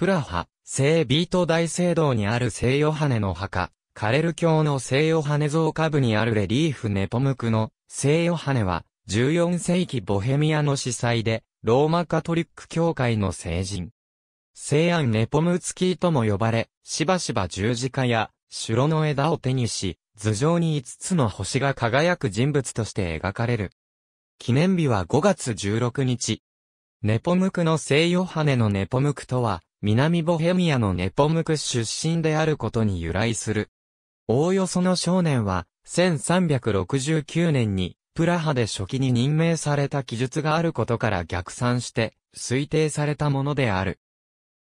プラハ、聖ビート大聖堂にある聖ヨハネの墓、カレル教の聖ヨハネ像下部にあるレリーフネポムクの聖ヨハネは、14世紀ボヘミアの司祭で、ローマカトリック教会の聖人。聖安ネポムツキーとも呼ばれ、しばしば十字架や、城の枝を手にし、頭上に5つの星が輝く人物として描かれる。記念日は5月16日。ネポムクの聖ヨハネのネポムクとは、南ボヘミアのネポムク出身であることに由来する。おおよその少年は、1369年に、プラハで初期に任命された記述があることから逆算して、推定されたものである。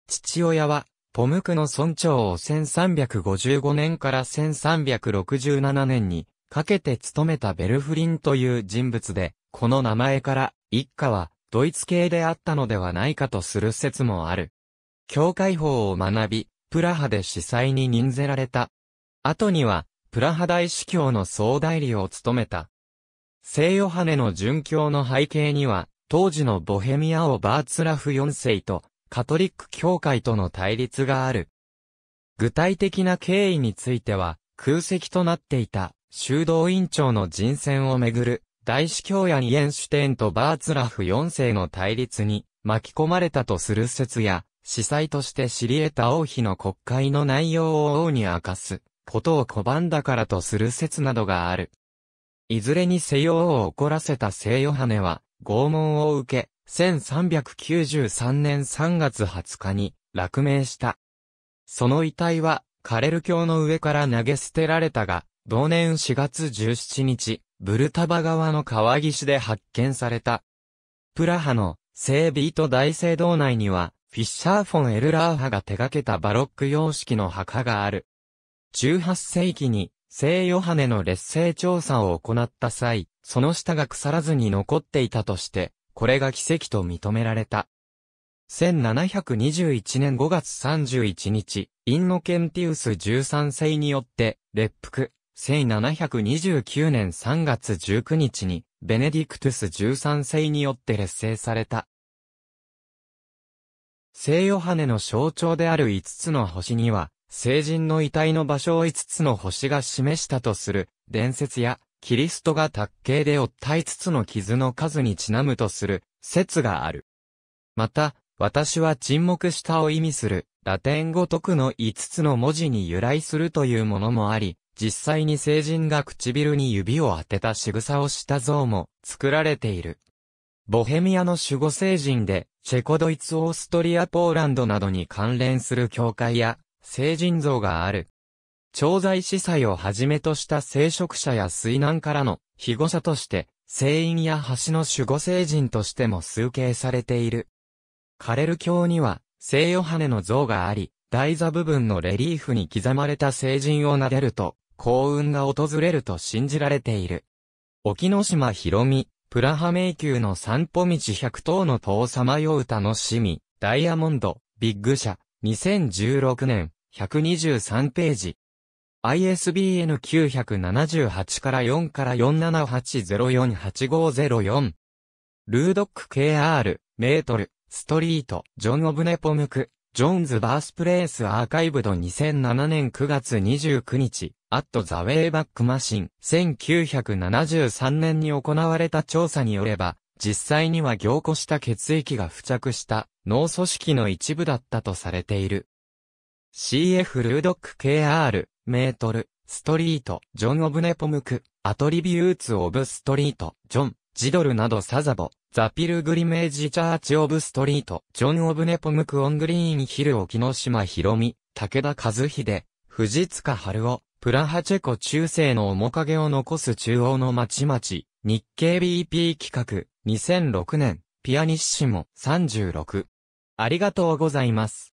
父親は、ポムクの村長を1355年から1367年にかけて務めたベルフリンという人物で、この名前から一家はドイツ系であったのではないかとする説もある。教会法を学び、プラハで司祭に任せられた。後には、プラハ大司教の総代理を務めた。聖ヨハネの殉教の背景には、当時のボヘミア王バーツラフ4世と、カトリック教会との対立がある。具体的な経緯については、空席となっていた、修道院長の人選をめぐる、大司教やニエンシュテンとバーツラフ4世の対立に巻き込まれたとする説や、司祭として知り得た王妃の国会の内容を王に明かすことを拒んだからとする説などがある。いずれにせよを怒らせた聖ヨハネは、拷問を受け、1393年3月20日に落命した。その遺体は、カレル教の上から投げ捨てられたが、同年4月17日、ブルタバ川の川岸で発見された。プラハの聖ビート大聖堂内には、フィッシャー・フォン・エルラー派が手掛けたバロック様式の墓がある。18世紀に聖ヨハネの劣勢調査を行った際、その下が腐らずに残っていたとして、これが奇跡と認められた。1721年5月31日、インノケンティウス13世によって、列服、1729年3月19日に、ベネディクトゥス13世によって劣勢された。聖ヨハネの象徴である5つの星には、聖人の遺体の場所を5つの星が示したとする伝説や、キリストが卓形で負った5つの傷の数にちなむとする説がある。また、私は沈黙したを意味するラテン語特の5つの文字に由来するというものもあり、実際に聖人が唇に指を当てた仕草をした像も作られている。ボヘミアの守護聖人でチェコドイツオーストリアポーランドなどに関連する教会や聖人像がある。調剤司祭をはじめとした聖職者や水難からの被護者として、聖院や橋の守護聖人としても崇敬されている。カレル教には、聖ヨハネの像があり、台座部分のレリーフに刻まれた聖人を撫でると、幸運が訪れると信じられている。沖ノ島ひろみ、プラハ迷宮の散歩道100頭の塔さまよう楽しみ、ダイヤモンド、ビッグ社、2016年、123ページ。ISBN 978から4から478048504。ルードック KR、メートル、ストリート、ジョン・オブネポムク、ジョーンズ・バースプレイス・アーカイブド2007年9月29日、アット・ザ・ウェイ・バック・マシン、1973年に行われた調査によれば、実際には凝固した血液が付着した脳組織の一部だったとされている。CF ルードック KR、メートル、ストリート、ジョン・オブ・ネポムク、アトリビューツ・オブ・ストリート、ジョン、ジドルなどサザボ、ザ・ピルグリメージ・チャーチ・オブ・ストリート、ジョン・オブ・ネポムク・オン・グリーン・ヒル・オキノシマ・ヒロミ、武田和秀、藤塚春夫、プラハチェコ中世の面影を残す中央の町々、日経 BP 企画、2006年、ピアニッシモ36。ありがとうございます。